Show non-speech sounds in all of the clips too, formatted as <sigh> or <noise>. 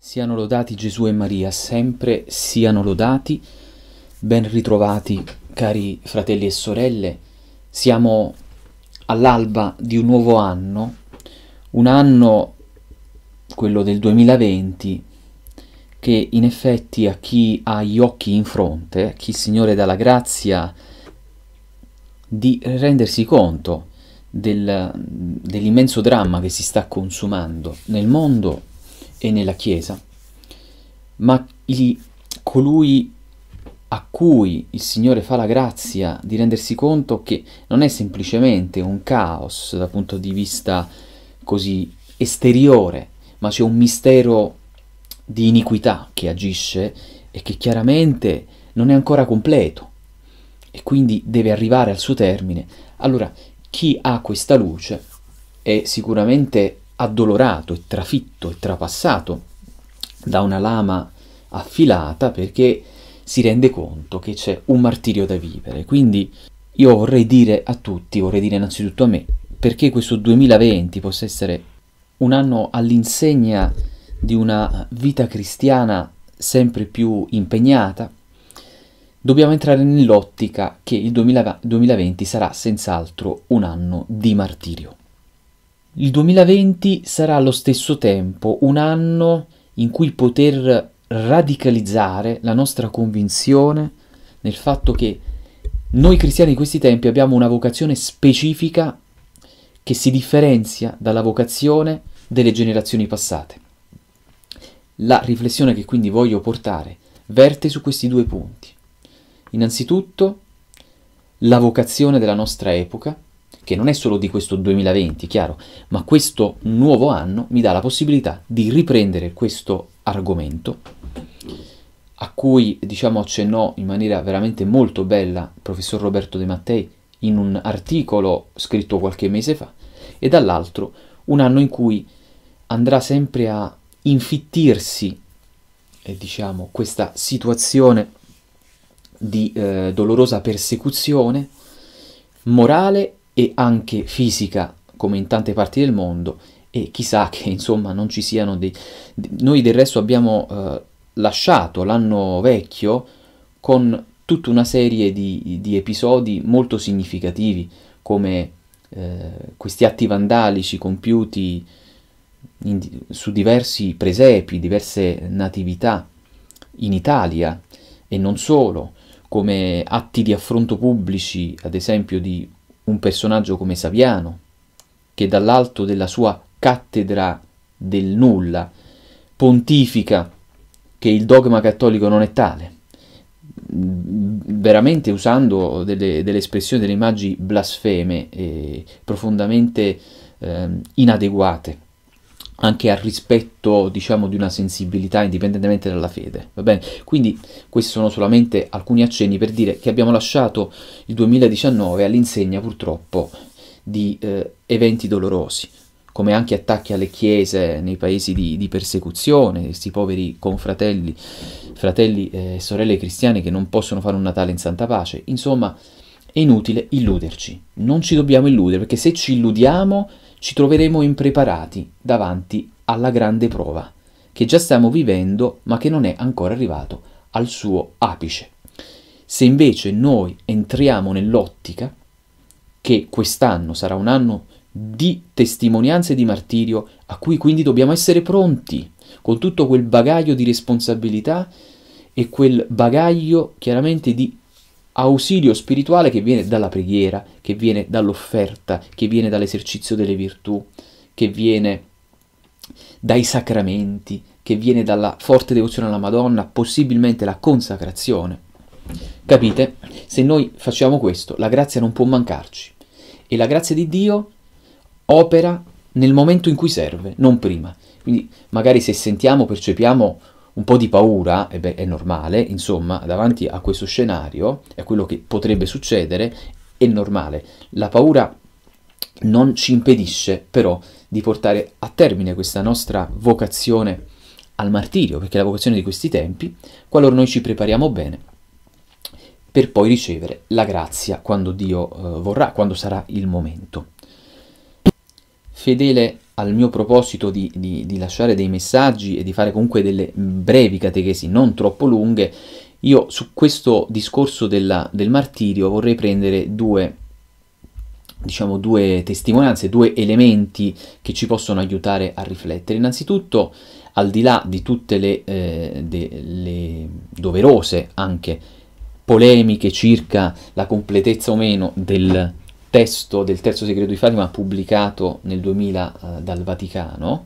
Siano lodati Gesù e Maria, sempre siano lodati, ben ritrovati cari fratelli e sorelle, siamo all'alba di un nuovo anno, un anno, quello del 2020, che in effetti a chi ha gli occhi in fronte, a chi il Signore dà la grazia di rendersi conto del, dell'immenso dramma che si sta consumando nel mondo e nella Chiesa, ma il, colui a cui il Signore fa la grazia di rendersi conto che non è semplicemente un caos dal punto di vista così esteriore, ma c'è un mistero di iniquità che agisce e che chiaramente non è ancora completo e quindi deve arrivare al suo termine. Allora, chi ha questa luce è sicuramente addolorato e trafitto e trapassato da una lama affilata perché si rende conto che c'è un martirio da vivere. Quindi io vorrei dire a tutti, vorrei dire innanzitutto a me, perché questo 2020 possa essere un anno all'insegna di una vita cristiana sempre più impegnata, dobbiamo entrare nell'ottica che il 2020 sarà senz'altro un anno di martirio. Il 2020 sarà allo stesso tempo un anno in cui poter radicalizzare la nostra convinzione nel fatto che noi cristiani di questi tempi abbiamo una vocazione specifica che si differenzia dalla vocazione delle generazioni passate. La riflessione che quindi voglio portare verte su questi due punti. Innanzitutto, la vocazione della nostra epoca, che non è solo di questo 2020, chiaro, ma questo nuovo anno mi dà la possibilità di riprendere questo argomento a cui diciamo accennò in maniera veramente molto bella il professor Roberto De Mattei in un articolo scritto qualche mese fa e dall'altro un anno in cui andrà sempre a infittirsi eh, diciamo questa situazione di eh, dolorosa persecuzione morale e anche fisica come in tante parti del mondo e chissà che <laughs> insomma non ci siano dei... Noi del resto abbiamo eh, lasciato l'anno vecchio con tutta una serie di, di episodi molto significativi come eh, questi atti vandalici compiuti in, su diversi presepi, diverse natività in Italia e non solo, come atti di affronto pubblici, ad esempio di un personaggio come Saviano, che dall'alto della sua cattedra del nulla pontifica che il dogma cattolico non è tale, veramente usando delle, delle espressioni, delle immagini blasfeme, e eh, profondamente eh, inadeguate anche al rispetto, diciamo, di una sensibilità indipendentemente dalla fede. Va bene? Quindi questi sono solamente alcuni accenni per dire che abbiamo lasciato il 2019 all'insegna purtroppo di eh, eventi dolorosi, come anche attacchi alle chiese nei paesi di, di persecuzione, questi poveri confratelli, fratelli eh, e eh, sorelle cristiane che non possono fare un Natale in santa pace. Insomma, è inutile illuderci, non ci dobbiamo illudere, perché se ci illudiamo ci troveremo impreparati davanti alla grande prova, che già stiamo vivendo ma che non è ancora arrivato al suo apice. Se invece noi entriamo nell'ottica, che quest'anno sarà un anno di testimonianze di martirio, a cui quindi dobbiamo essere pronti, con tutto quel bagaglio di responsabilità e quel bagaglio chiaramente di ausilio spirituale che viene dalla preghiera, che viene dall'offerta, che viene dall'esercizio delle virtù, che viene dai sacramenti, che viene dalla forte devozione alla Madonna, possibilmente la consacrazione. Capite? Se noi facciamo questo, la grazia non può mancarci e la grazia di Dio opera nel momento in cui serve, non prima. Quindi magari se sentiamo, percepiamo un po' di paura, e beh, è normale, insomma, davanti a questo scenario, a quello che potrebbe succedere, è normale. La paura non ci impedisce però di portare a termine questa nostra vocazione al martirio, perché è la vocazione di questi tempi, qualora noi ci prepariamo bene per poi ricevere la grazia quando Dio eh, vorrà, quando sarà il momento. Fedele al mio proposito di, di, di, lasciare dei messaggi e di fare comunque delle mm, brevi catechesi, non troppo lunghe, io su questo discorso della, del martirio vorrei prendere due, diciamo, due testimonianze, due elementi che ci possono aiutare a riflettere. Innanzitutto, al di là di tutte le, eh, de, le doverose anche polemiche circa la completezza o meno del testo del terzo segreto di Fatima pubblicato nel 2000 eh, dal Vaticano,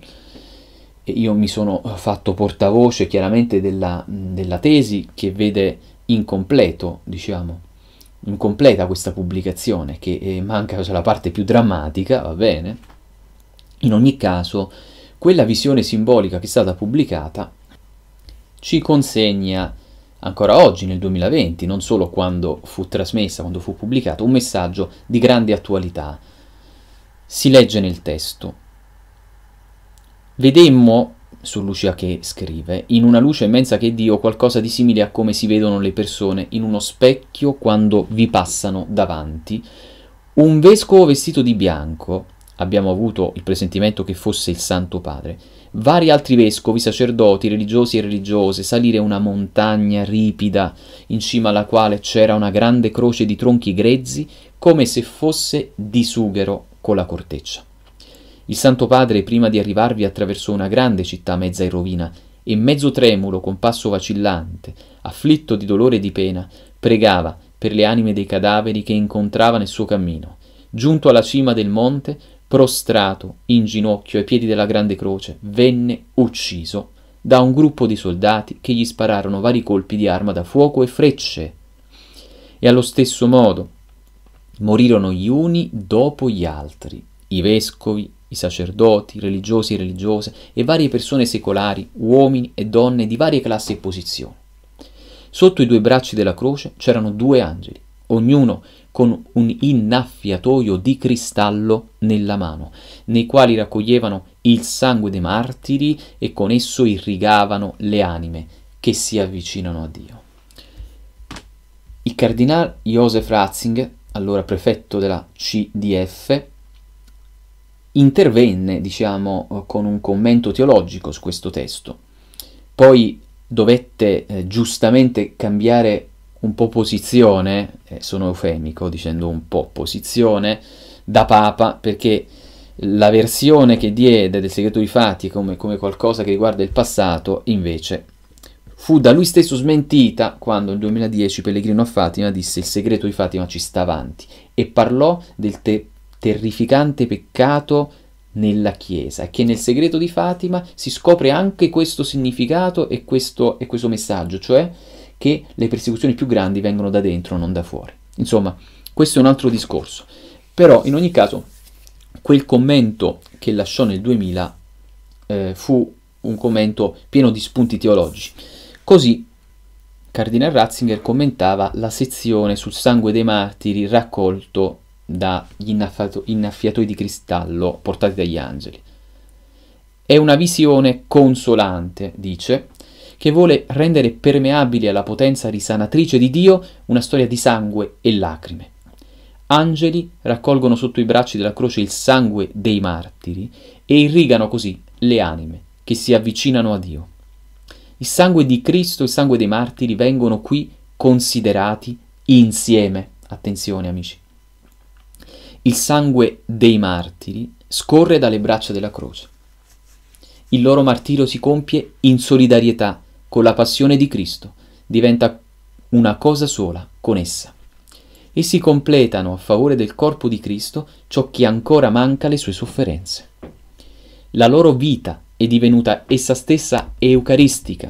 io mi sono eh, fatto portavoce chiaramente della, della tesi che vede incompleto, diciamo, incompleta questa pubblicazione, che eh, manca cioè, la parte più drammatica, va bene. In ogni caso, quella visione simbolica che è stata pubblicata ci consegna ancora oggi nel 2020, non solo quando fu trasmessa, quando fu pubblicato, un messaggio di grande attualità. Si legge nel testo. Vedemmo, su Lucia che scrive, in una luce immensa che Dio qualcosa di simile a come si vedono le persone in uno specchio quando vi passano davanti, un vescovo vestito di bianco, abbiamo avuto il presentimento che fosse il Santo Padre, vari altri vescovi, sacerdoti, religiosi e religiose salire una montagna ripida, in cima alla quale c'era una grande croce di tronchi grezzi, come se fosse di sughero con la corteccia. Il Santo Padre, prima di arrivarvi, attraversò una grande città mezza in rovina e mezzo tremulo, con passo vacillante, afflitto di dolore e di pena, pregava per le anime dei cadaveri che incontrava nel suo cammino. Giunto alla cima del monte, prostrato in ginocchio ai piedi della grande croce, venne ucciso da un gruppo di soldati che gli spararono vari colpi di arma da fuoco e frecce. E allo stesso modo morirono gli uni dopo gli altri, i vescovi, i sacerdoti, religiosi e religiose e varie persone secolari, uomini e donne di varie classi e posizioni. Sotto i due bracci della croce c'erano due angeli, ognuno con un innaffiatoio di cristallo nella mano, nei quali raccoglievano il sangue dei martiri e con esso irrigavano le anime che si avvicinano a Dio. Il cardinale Joseph Ratzinger, allora prefetto della CDF, intervenne, diciamo, con un commento teologico su questo testo. Poi dovette eh, giustamente cambiare un po' posizione, eh, sono eufemico dicendo un po' posizione, da Papa, perché la versione che diede del segreto di Fati come, come qualcosa che riguarda il passato, invece, fu da lui stesso smentita quando nel 2010 Pellegrino a Fatima disse il segreto di Fatima ci sta avanti e parlò del te- terrificante peccato nella Chiesa, che nel segreto di Fatima si scopre anche questo significato e questo, e questo messaggio, cioè che le persecuzioni più grandi vengono da dentro, non da fuori. Insomma, questo è un altro discorso. Però, in ogni caso, quel commento che lasciò nel 2000 eh, fu un commento pieno di spunti teologici. Così Cardinal Ratzinger commentava la sezione sul sangue dei martiri raccolto dagli innaffiatoi di cristallo portati dagli angeli. È una visione consolante, dice, che vuole rendere permeabile alla potenza risanatrice di Dio una storia di sangue e lacrime. Angeli raccolgono sotto i bracci della croce il sangue dei martiri e irrigano così le anime che si avvicinano a Dio. Il sangue di Cristo e il sangue dei martiri vengono qui considerati insieme. Attenzione amici. Il sangue dei martiri scorre dalle braccia della croce. Il loro martirio si compie in solidarietà con la passione di Cristo, diventa una cosa sola con essa. Essi completano a favore del corpo di Cristo ciò che ancora manca le sue sofferenze. La loro vita è divenuta essa stessa eucaristica,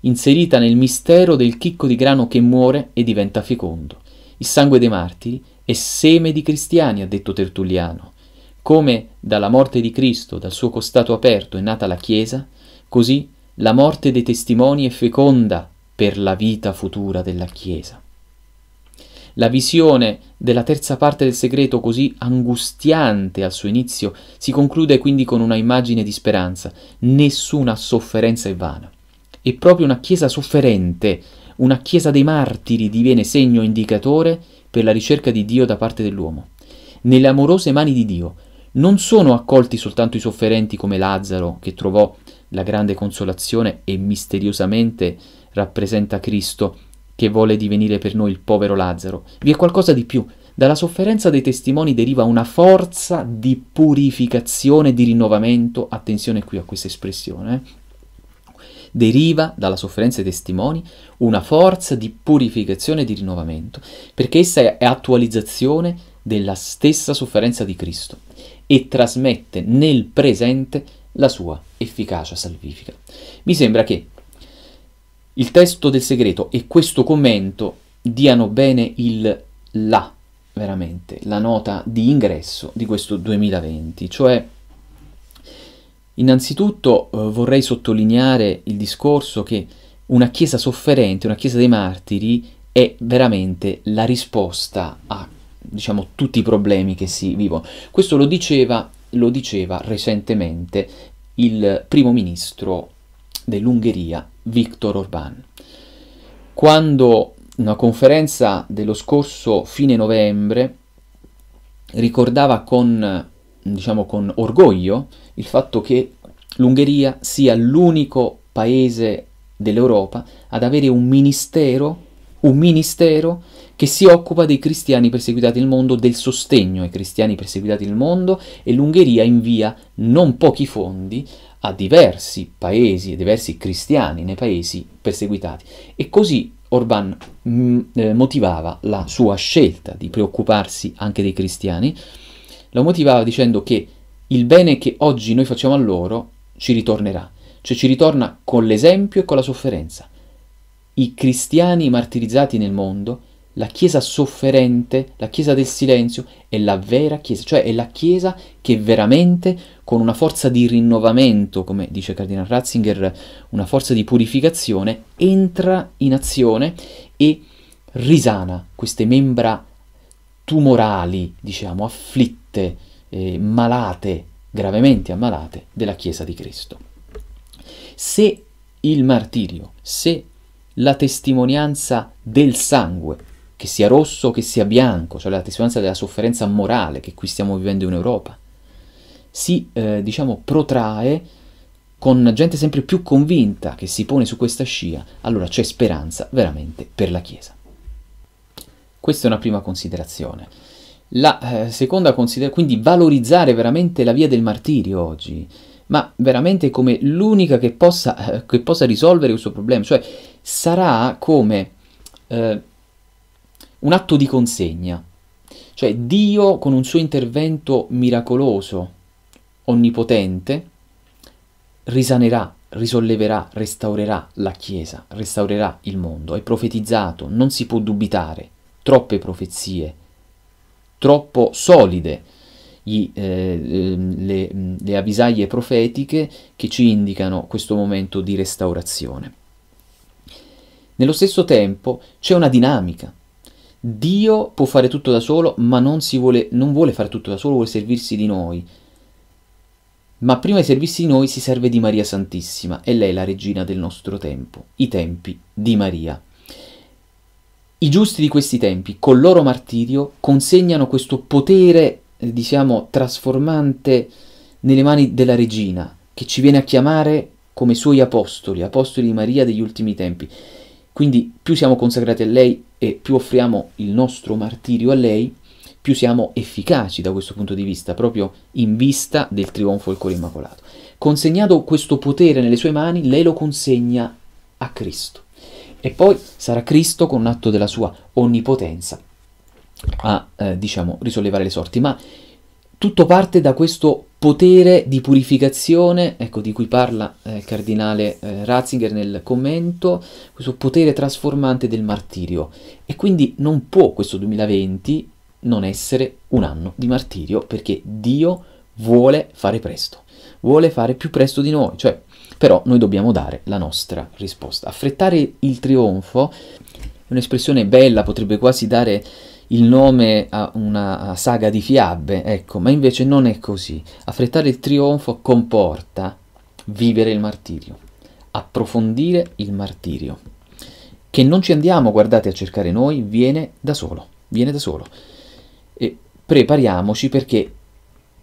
inserita nel mistero del chicco di grano che muore e diventa fecondo. Il sangue dei martiri è seme di cristiani, ha detto Tertulliano. Come dalla morte di Cristo, dal suo costato aperto, è nata la Chiesa, così la morte dei testimoni è feconda per la vita futura della Chiesa. La visione della terza parte del segreto così angustiante al suo inizio si conclude quindi con una immagine di speranza. Nessuna sofferenza è vana. E proprio una Chiesa sofferente, una Chiesa dei martiri diviene segno indicatore per la ricerca di Dio da parte dell'uomo. Nelle amorose mani di Dio non sono accolti soltanto i sofferenti come Lazzaro che trovò la grande consolazione e misteriosamente rappresenta Cristo che vuole divenire per noi il povero Lazzaro. Vi è qualcosa di più. Dalla sofferenza dei testimoni deriva una forza di purificazione, di rinnovamento, attenzione qui a questa espressione, eh? deriva dalla sofferenza dei testimoni una forza di purificazione e di rinnovamento, perché essa è attualizzazione della stessa sofferenza di Cristo e trasmette nel presente la sua efficacia salvifica. Mi sembra che il testo del segreto e questo commento diano bene il la, veramente, la nota di ingresso di questo 2020, cioè innanzitutto eh, vorrei sottolineare il discorso che una chiesa sofferente, una chiesa dei martiri è veramente la risposta a diciamo tutti i problemi che si vivono. Questo lo diceva lo diceva recentemente il primo ministro dell'Ungheria, Viktor Orbán. Quando una conferenza dello scorso fine novembre ricordava con, diciamo, con orgoglio il fatto che l'Ungheria sia l'unico paese dell'Europa ad avere un ministero un ministero che si occupa dei cristiani perseguitati nel mondo, del sostegno ai cristiani perseguitati nel mondo e l'Ungheria invia non pochi fondi a diversi paesi, a diversi cristiani nei paesi perseguitati. E così Orban mm, eh, motivava la sua scelta di preoccuparsi anche dei cristiani, la motivava dicendo che il bene che oggi noi facciamo a loro ci ritornerà, cioè ci ritorna con l'esempio e con la sofferenza i cristiani martirizzati nel mondo, la Chiesa sofferente, la Chiesa del silenzio, è la vera Chiesa, cioè è la Chiesa che veramente con una forza di rinnovamento, come dice Cardinal Ratzinger, una forza di purificazione, entra in azione e risana queste membra tumorali, diciamo, afflitte, eh, malate, gravemente ammalate della Chiesa di Cristo. Se il martirio, se la testimonianza del sangue, che sia rosso o che sia bianco, cioè la testimonianza della sofferenza morale che qui stiamo vivendo in Europa, si eh, diciamo protrae con gente sempre più convinta che si pone su questa scia, allora c'è speranza veramente per la Chiesa. Questa è una prima considerazione. La eh, seconda considerazione, quindi valorizzare veramente la via del martirio oggi, ma veramente come l'unica che possa, eh, che possa risolvere questo problema, cioè sarà come eh, un atto di consegna, cioè Dio con un suo intervento miracoloso, onnipotente, risanerà, risolleverà, restaurerà la Chiesa, restaurerà il mondo. È profetizzato, non si può dubitare, troppe profezie, troppo solide gli, eh, ehm, le, le avvisaglie profetiche che ci indicano questo momento di restaurazione. Nello stesso tempo c'è una dinamica. Dio può fare tutto da solo, ma non, vuole, non vuole fare tutto da solo, vuole servirsi di noi. Ma prima di servirsi di noi si serve di Maria Santissima e lei è la regina del nostro tempo, i tempi di Maria. I giusti di questi tempi, col loro martirio, consegnano questo potere, diciamo, trasformante nelle mani della regina, che ci viene a chiamare come suoi apostoli, apostoli di Maria degli ultimi tempi. Quindi più siamo consacrati a lei e più offriamo il nostro martirio a lei, più siamo efficaci da questo punto di vista, proprio in vista del trionfo del cuore immacolato. Consegnato questo potere nelle sue mani, lei lo consegna a Cristo. E poi sarà Cristo, con un atto della sua onnipotenza, a eh, diciamo, risollevare le sorti. Ma tutto parte da questo potere di purificazione, ecco di cui parla eh, il cardinale eh, Ratzinger nel commento, questo potere trasformante del martirio. E quindi non può questo 2020 non essere un anno di martirio perché Dio vuole fare presto, vuole fare più presto di noi, cioè però noi dobbiamo dare la nostra risposta. Affrettare il trionfo è un'espressione bella, potrebbe quasi dare il nome a una saga di fiabe, ecco, ma invece non è così. Affrettare il trionfo comporta vivere il martirio, approfondire il martirio. Che non ci andiamo, guardate, a cercare noi, viene da solo, viene da solo. E prepariamoci perché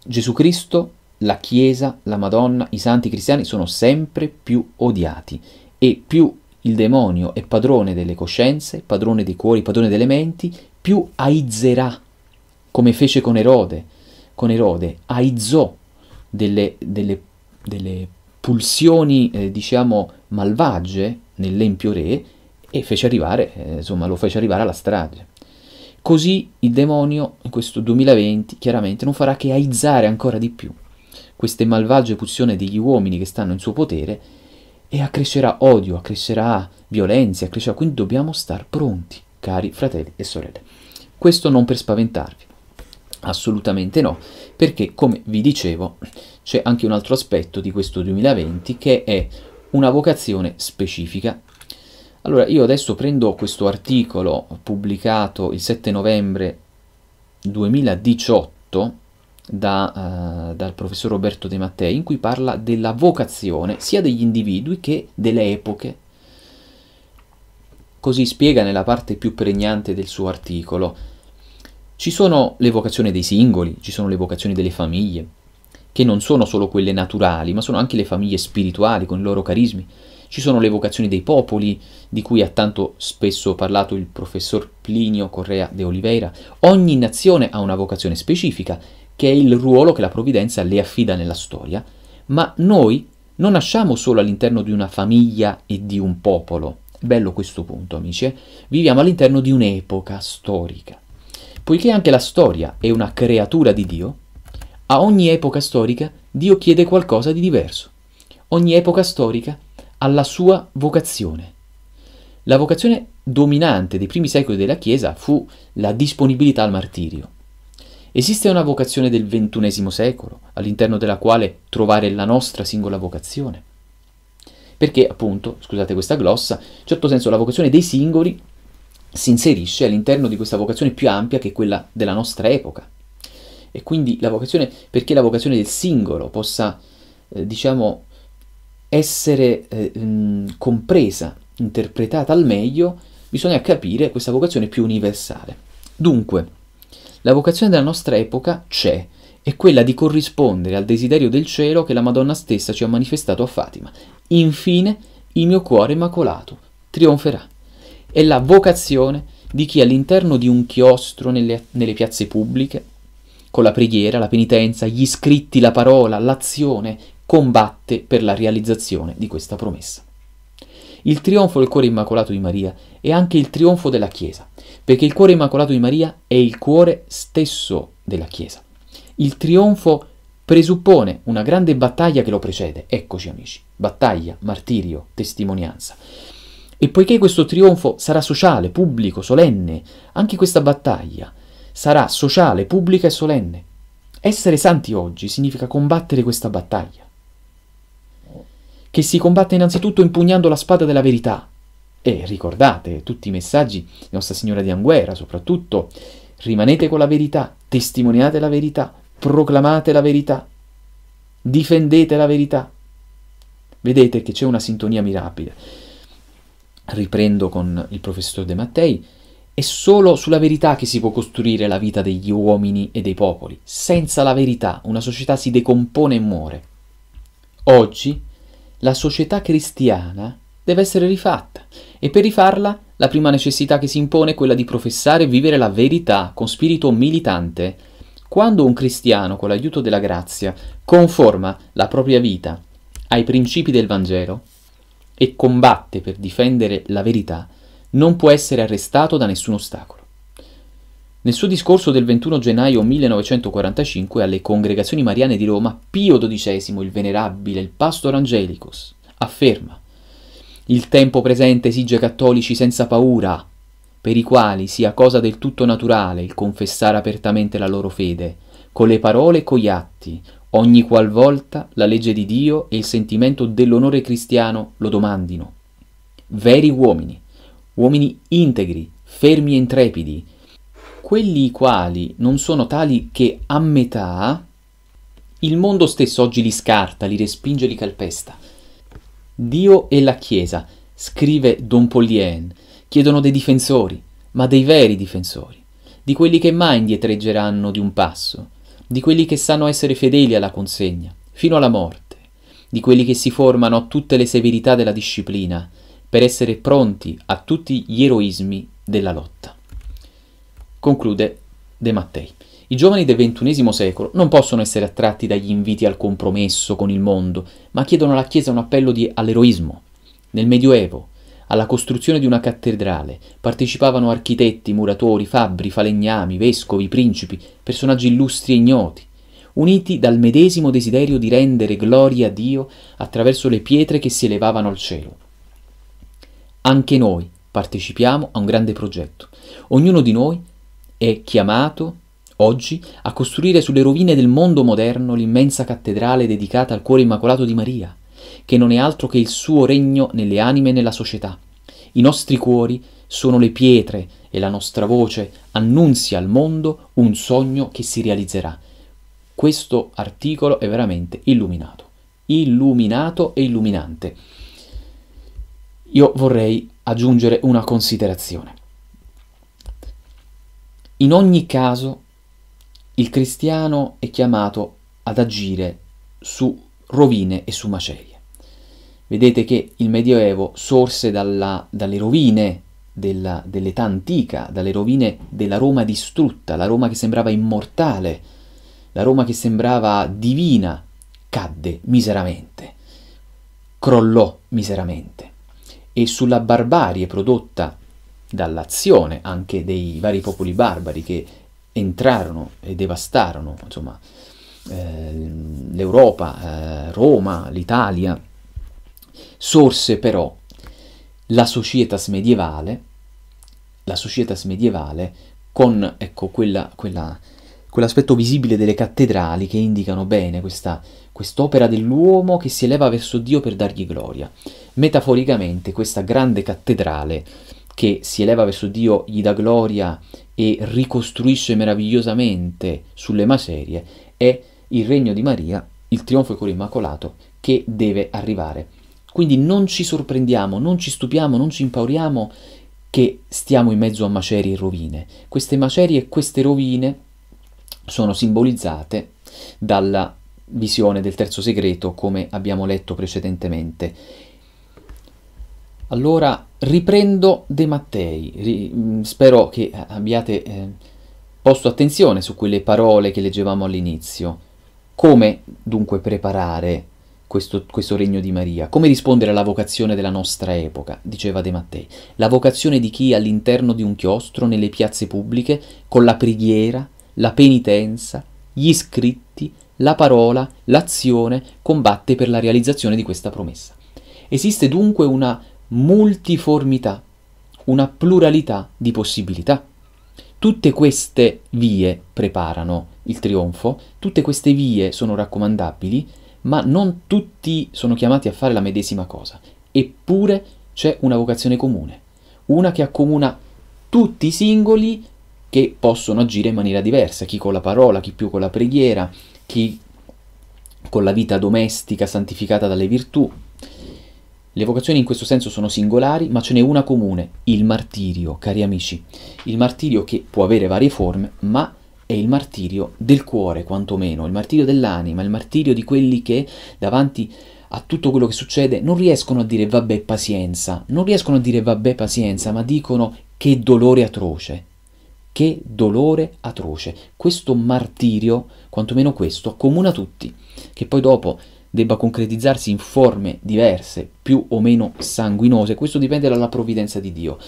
Gesù Cristo, la Chiesa, la Madonna, i santi cristiani sono sempre più odiati e più il demonio è padrone delle coscienze, padrone dei cuori, padrone delle menti, più aizzerà, come fece con Erode, con Erode aizzò delle, delle, delle pulsioni, eh, diciamo, malvagie nell'empio re e fece arrivare, eh, insomma, lo fece arrivare alla strage. Così il demonio in questo 2020 chiaramente non farà che aizzare ancora di più queste malvagie pulsioni degli uomini che stanno in suo potere e accrescerà odio, accrescerà violenza, accrescerà, quindi dobbiamo star pronti cari fratelli e sorelle. Questo non per spaventarvi, assolutamente no, perché come vi dicevo c'è anche un altro aspetto di questo 2020 che è una vocazione specifica. Allora io adesso prendo questo articolo pubblicato il 7 novembre 2018 da, uh, dal professor Roberto De Mattei in cui parla della vocazione sia degli individui che delle epoche così spiega nella parte più pregnante del suo articolo. Ci sono le vocazioni dei singoli, ci sono le vocazioni delle famiglie, che non sono solo quelle naturali, ma sono anche le famiglie spirituali con i loro carismi. Ci sono le vocazioni dei popoli, di cui ha tanto spesso parlato il professor Plinio Correa de Oliveira. Ogni nazione ha una vocazione specifica, che è il ruolo che la provvidenza le affida nella storia, ma noi non nasciamo solo all'interno di una famiglia e di un popolo. Bello questo punto, amici. Eh? Viviamo all'interno di un'epoca storica. Poiché anche la storia è una creatura di Dio, a ogni epoca storica Dio chiede qualcosa di diverso. Ogni epoca storica ha la sua vocazione. La vocazione dominante dei primi secoli della Chiesa fu la disponibilità al martirio. Esiste una vocazione del XXI secolo, all'interno della quale trovare la nostra singola vocazione perché appunto, scusate questa glossa, in certo senso la vocazione dei singoli si inserisce all'interno di questa vocazione più ampia che è quella della nostra epoca. E quindi la vocazione, perché la vocazione del singolo possa, eh, diciamo, essere eh, mh, mm, compresa, interpretata al meglio, bisogna capire questa vocazione più universale. Dunque, la vocazione della nostra epoca c'è, è quella di corrispondere al desiderio del cielo che la Madonna stessa ci ha manifestato a Fatima. Infine il mio cuore immacolato trionferà. È la vocazione di chi all'interno di un chiostro nelle, nelle piazze pubbliche, con la preghiera, la penitenza, gli scritti, la parola, l'azione, combatte per la realizzazione di questa promessa. Il trionfo del cuore immacolato di Maria è anche il trionfo della Chiesa, perché il cuore immacolato di Maria è il cuore stesso della Chiesa. Il trionfo presuppone una grande battaglia che lo precede. Eccoci amici, battaglia, martirio, testimonianza. E poiché questo trionfo sarà sociale, pubblico, solenne, anche questa battaglia sarà sociale, pubblica e solenne. Essere santi oggi significa combattere questa battaglia, che si combatte innanzitutto impugnando la spada della verità. E ricordate tutti i messaggi di Nostra Signora di Anguera, soprattutto rimanete con la verità, testimoniate la verità, proclamate la verità, difendete la verità. Vedete che c'è una sintonia mirabile. Riprendo con il professor De Mattei, è solo sulla verità che si può costruire la vita degli uomini e dei popoli. Senza la verità una società si decompone e muore. Oggi la società cristiana deve essere rifatta e per rifarla la prima necessità che si impone è quella di professare e vivere la verità con spirito militante quando un cristiano, con l'aiuto della grazia, conforma la propria vita ai principi del Vangelo e combatte per difendere la verità, non può essere arrestato da nessun ostacolo. Nel suo discorso del 21 gennaio 1945 alle congregazioni mariane di Roma, Pio XII, il venerabile, il pastor angelicus, afferma «Il tempo presente esige cattolici senza paura, per i quali sia cosa del tutto naturale il confessare apertamente la loro fede, con le parole e con gli atti, ogni qualvolta la legge di Dio e il sentimento dell'onore cristiano lo domandino. Veri uomini, uomini integri, fermi e intrepidi, quelli i quali non sono tali che a metà il mondo stesso oggi li scarta, li respinge, li calpesta. Dio e la Chiesa, scrive Don Polien, Chiedono dei difensori, ma dei veri difensori, di quelli che mai indietreggeranno di un passo, di quelli che sanno essere fedeli alla consegna, fino alla morte, di quelli che si formano a tutte le severità della disciplina, per essere pronti a tutti gli eroismi della lotta. Conclude De Mattei. I giovani del XXI secolo non possono essere attratti dagli inviti al compromesso con il mondo, ma chiedono alla Chiesa un appello di, all'eroismo. Nel Medioevo, alla costruzione di una cattedrale partecipavano architetti, muratori, fabbri, falegnami, vescovi, principi, personaggi illustri e ignoti, uniti dal medesimo desiderio di rendere gloria a Dio attraverso le pietre che si elevavano al cielo. Anche noi partecipiamo a un grande progetto. Ognuno di noi è chiamato oggi a costruire sulle rovine del mondo moderno l'immensa cattedrale dedicata al cuore immacolato di Maria, che non è altro che il suo regno nelle anime e nella società. I nostri cuori sono le pietre e la nostra voce annunzia al mondo un sogno che si realizzerà. Questo articolo è veramente illuminato, illuminato e illuminante. Io vorrei aggiungere una considerazione. In ogni caso, il cristiano è chiamato ad agire su rovine e su macerie. Vedete che il Medioevo sorse dalla, dalle rovine dell'età antica, dalle rovine della Roma distrutta, la Roma che sembrava immortale, la Roma che sembrava divina, cadde miseramente, crollò miseramente e sulla barbarie prodotta dall'azione anche dei vari popoli barbari che entrarono e devastarono insomma, eh, l'Europa, eh, Roma, l'Italia, Sorse però la societas medievale, la societas medievale con ecco, quella, quella, quell'aspetto visibile delle cattedrali che indicano bene questa, quest'opera dell'uomo che si eleva verso Dio per dargli gloria. Metaforicamente questa grande cattedrale che si eleva verso Dio, gli dà gloria e ricostruisce meravigliosamente sulle macerie è il regno di Maria, il trionfo e cuore immacolato che deve arrivare quindi non ci sorprendiamo, non ci stupiamo, non ci impauriamo che stiamo in mezzo a macerie e rovine. Queste macerie e queste rovine sono simbolizzate dalla visione del terzo segreto, come abbiamo letto precedentemente. Allora riprendo De Mattei, Ri- mm, spero che abbiate eh, posto attenzione su quelle parole che leggevamo all'inizio. Come dunque preparare questo, questo, regno di Maria? Come rispondere alla vocazione della nostra epoca? Diceva De Mattei. La vocazione di chi all'interno di un chiostro, nelle piazze pubbliche, con la preghiera, la penitenza, gli scritti, la parola, l'azione, combatte per la realizzazione di questa promessa. Esiste dunque una multiformità, una pluralità di possibilità. Tutte queste vie preparano il trionfo, tutte queste vie sono raccomandabili ma non tutti sono chiamati a fare la medesima cosa. Eppure c'è una vocazione comune, una che accomuna tutti i singoli che possono agire in maniera diversa, chi con la parola, chi più con la preghiera, chi con la vita domestica santificata dalle virtù. Le vocazioni in questo senso sono singolari, ma ce n'è una comune, il martirio, cari amici. Il martirio che può avere varie forme, ma è il martirio del cuore, quantomeno, il martirio dell'anima, il martirio di quelli che davanti a tutto quello che succede non riescono a dire vabbè pazienza, non riescono a dire vabbè pazienza, ma dicono che dolore atroce, che dolore atroce. Questo martirio, quantomeno questo, accomuna tutti, che poi dopo debba concretizzarsi in forme diverse, più o meno sanguinose, questo dipende dalla provvidenza di Dio.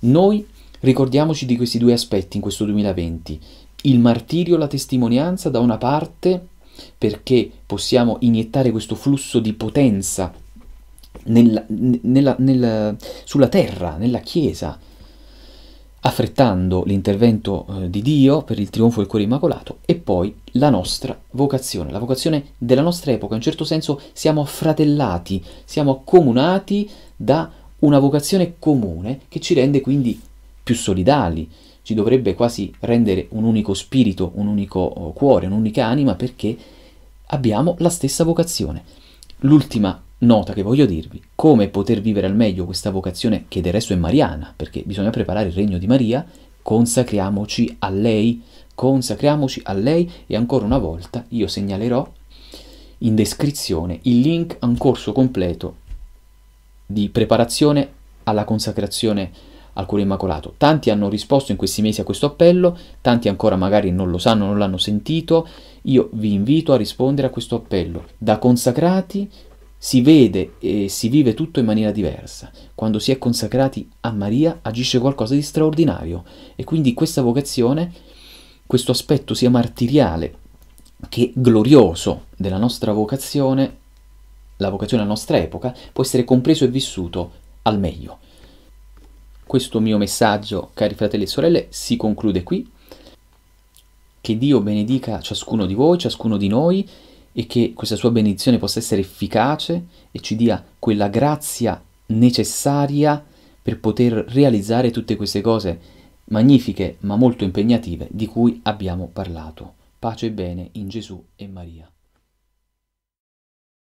Noi ricordiamoci di questi due aspetti in questo 2020 il martirio, la testimonianza da una parte perché possiamo iniettare questo flusso di potenza nella, nella, nella, sulla terra, nella Chiesa, affrettando l'intervento eh, di Dio per il trionfo del cuore immacolato e poi la nostra vocazione, la vocazione della nostra epoca. In un certo senso siamo affratellati, siamo accomunati da una vocazione comune che ci rende quindi più solidali, ci dovrebbe quasi rendere un unico spirito, un unico oh, cuore, un'unica anima perché abbiamo la stessa vocazione. L'ultima nota che voglio dirvi, come poter vivere al meglio questa vocazione che del resto è mariana, perché bisogna preparare il regno di Maria, consacriamoci a lei, consacriamoci a lei e ancora una volta io segnalerò in descrizione il link a un corso completo di preparazione alla consacrazione al cuore immacolato. Tanti hanno risposto in questi mesi a questo appello, tanti ancora magari non lo sanno, non l'hanno sentito. Io vi invito a rispondere a questo appello. Da consacrati si vede e si vive tutto in maniera diversa. Quando si è consacrati a Maria agisce qualcosa di straordinario e quindi questa vocazione, questo aspetto sia martiriale che glorioso della nostra vocazione, la vocazione alla nostra epoca, può essere compreso e vissuto al meglio. Questo mio messaggio, cari fratelli e sorelle, si conclude qui. Che Dio benedica ciascuno di voi, ciascuno di noi e che questa sua benedizione possa essere efficace e ci dia quella grazia necessaria per poter realizzare tutte queste cose magnifiche ma molto impegnative di cui abbiamo parlato. Pace e bene in Gesù e Maria.